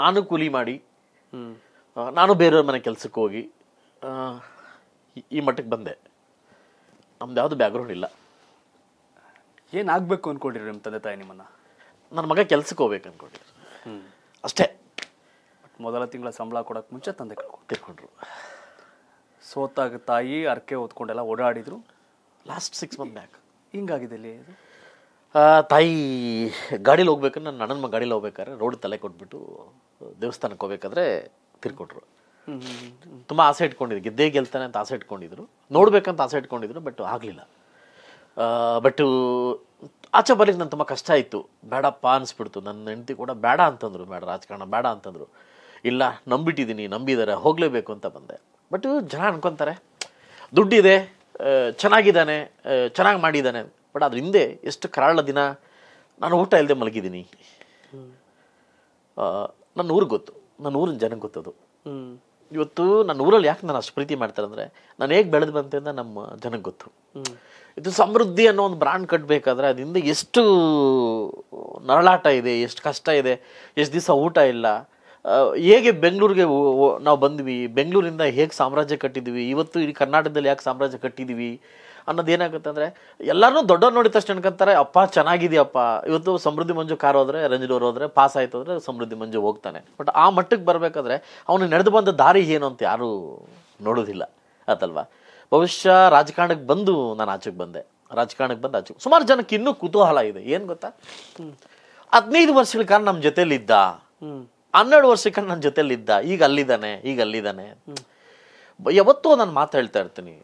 ನಾನು ಕೂಲಿ ಮಾಡಿ ನಾನು ಬೇರೆಯವ್ರ ಮನೆ ಕೆಲಸಕ್ಕೆ ಹೋಗಿ ಈ ಮಟ್ಟಕ್ಕೆ ಬಂದೆ ನಮ್ದು ಯಾವುದು ಬ್ಯಾಗ್ರೌಂಡ್ ಇಲ್ಲ ಏನಾಗಬೇಕು ಅಂದ್ಕೊಂಡಿರಿ ನಿಮ್ಮ ತಂದೆ ತಾಯಿ ನಿಮ್ಮನ್ನು ನನ್ನ ಮಗ ಕೆಲ್ಸಕ್ಕೆ ಹೋಗ್ಬೇಕು ಅಂದ್ಕೊಂಡಿರಿ ಅಷ್ಟೇ ಮೊದಲ ತಿಂಗಳ ಸಂಬಳ ಕೊಡೋಕೆ ಮುಂಚೆ ತಂದೆ ತಿಳ್ಕೊಂಡ್ರು ಸೋತಾಗ ತಾಯಿ ಅರ್ಕೆ ಓದ್ಕೊಂಡೆಲ್ಲ ಓಡಾಡಿದ್ರು ಲಾಸ್ಟ್ ಸಿಕ್ಸ್ ಮಂತ್ ಬ್ಯಾಕ್ ಹಿಂಗಾಗಿದೆ ಇಲ್ಲಿ ತಾಯಿ ಗಾಡೀಲಿ ಹೋಗ್ಬೇಕಂದ್ರೆ ನನ್ನ ಅಣ್ಣನ ಮಗ ಗಾಡೀಲಿ ಹೋಗ್ಬೇಕಾದ್ರೆ ರೋಡ್ ತಲೆ ಕೊಟ್ಬಿಟ್ಟು ದೇವಸ್ಥಾನಕ್ಕೆ ಹೋಗ್ಬೇಕಾದ್ರೆ ತಿರ್ಕೊಟ್ರು ತುಂಬ ಆಸೆ ಇಟ್ಕೊಂಡಿದ್ರು ಗೆದ್ದೇ ಗೆಲ್ತಾನೆ ಅಂತ ಆಸೆ ಇಟ್ಕೊಂಡಿದ್ರು ನೋಡ್ಬೇಕಂತ ಆಸೆ ಇಟ್ಕೊಂಡಿದ್ರು ಬಟ್ ಆಗಲಿಲ್ಲ ಬಟ್ ಆಚೆ ಬರ್ಲಿಕ್ಕೆ ನಾನು ತುಂಬ ಕಷ್ಟ ಇತ್ತು ಬೇಡಪ್ಪ ಅನಿಸ್ಬಿಡ್ತು ನನ್ನ ಹೆಂಡತಿ ಕೂಡ ಬೇಡ ಅಂತಂದರು ಬೇಡ ರಾಜಕಾರಣ ಬೇಡ ಅಂತಂದರು ಇಲ್ಲ ನಂಬಿಟ್ಟಿದ್ದೀನಿ ನಂಬಿದ್ದಾರೆ ಹೋಗಲೇಬೇಕು ಅಂತ ಬಂದೆ ಬಟ್ ಜನ ಅನ್ಕೊತಾರೆ ದುಡ್ಡಿದೆ ಚೆನ್ನಾಗಿದ್ದಾನೆ ಚೆನ್ನಾಗಿ ಮಾಡಿದ್ದಾನೆ ಬಟ್ ಅದ್ರ ಹಿಂದೆ ಎಷ್ಟು ಕರಾಳ ದಿನ ನಾನು ಊಟ ಇಲ್ಲದೆ ಮಲಗಿದ್ದೀನಿ ನನ್ನ ಊರಿಗೆ ಗೊತ್ತು ನನ್ನ ಊರಿನ ಜನಕ್ಕೆ ಗೊತ್ತದು ಇವತ್ತು ನನ್ನ ಊರಲ್ಲಿ ಯಾಕೆ ನಾನು ಅಷ್ಟು ಪ್ರೀತಿ ಮಾಡ್ತಾರೆ ಅಂದರೆ ನಾನು ಹೇಗೆ ಬೆಳೆದು ಬಂತೆ ಅಂತ ನಮ್ಮ ಜನಕ್ಕೆ ಗೊತ್ತು ಇದು ಸಮೃದ್ಧಿ ಅನ್ನೋ ಒಂದು ಬ್ರ್ಯಾಂಡ್ ಕಟ್ಟಬೇಕಾದ್ರೆ ಅದರಿಂದ ಎಷ್ಟು ನರಳಾಟ ಇದೆ ಎಷ್ಟು ಕಷ್ಟ ಇದೆ ಎಷ್ಟು ದಿವಸ ಊಟ ಇಲ್ಲ ಹೇಗೆ ಬೆಂಗಳೂರಿಗೆ ನಾವು ಬಂದ್ವಿ ಬೆಂಗಳೂರಿಂದ ಹೇಗೆ ಸಾಮ್ರಾಜ್ಯ ಕಟ್ಟಿದ್ವಿ ಇವತ್ತು ಇಡೀ ಕರ್ನಾಟಕದಲ್ಲಿ ಯಾಕೆ ಸಾಮ್ರಾಜ್ಯ ಕಟ್ಟಿದ್ವಿ ಅನ್ನೋದು ಏನಾಗುತ್ತೆ ಅಂದರೆ ಎಲ್ಲರೂ ದೊಡ್ಡವ್ರು ನೋಡಿದ ತಕ್ಷಣ ಅನ್ಕೊಂತಾರೆ ಅಪ್ಪ ಚೆನ್ನಾಗಿದೆಯಪ್ಪ ಇವತ್ತು ಸಮೃದ್ಧಿ ಮಂಜು ಕಾರ್ ಹೋದರೆ ರಂಜನ್ ಹೋದರೆ ಪಾಸ್ ಆಯ್ತು ಅಂದರೆ ಸಮೃದ್ಧಿ ಮಂಜು ಹೋಗ್ತಾನೆ ಬಟ್ ಆ ಮಟ್ಟಕ್ಕೆ ಬರಬೇಕಾದ್ರೆ ಅವನು ನಡೆದು ಬಂದ ದಾರಿ ಏನು ಅಂತ ಯಾರೂ ನೋಡೋದಿಲ್ಲ ಆತಲ್ವಾ ಬಹುಶಃ ರಾಜಕಾರಣಕ್ಕೆ ಬಂದು ನಾನು ಆಚೆಗೆ ಬಂದೆ ರಾಜಕಾರಣಕ್ಕೆ ಬಂದು ಆಚೆಗೆ ಸುಮಾರು ಜನಕ್ಕೆ ಇನ್ನೂ ಕುತೂಹಲ ಇದೆ ಏನು ಗೊತ್ತಾ ಹದಿನೈದು ವರ್ಷಗಳ ಕಾಲ ನಮ್ಮ ಜೊತೇಲಿದ್ದ ಹನ್ನೆರಡು ವರ್ಷಕ್ಕೆ ನನ್ನ ಇದ್ದ ಈಗ ಅಲ್ಲಿದ್ದಾನೆ ಈಗ ಅಲ್ಲಿದ್ದಾನೆ ಯಾವತ್ತೂ ನಾನು ಮಾತು ಹೇಳ್ತಾ ಇರ್ತೀನಿ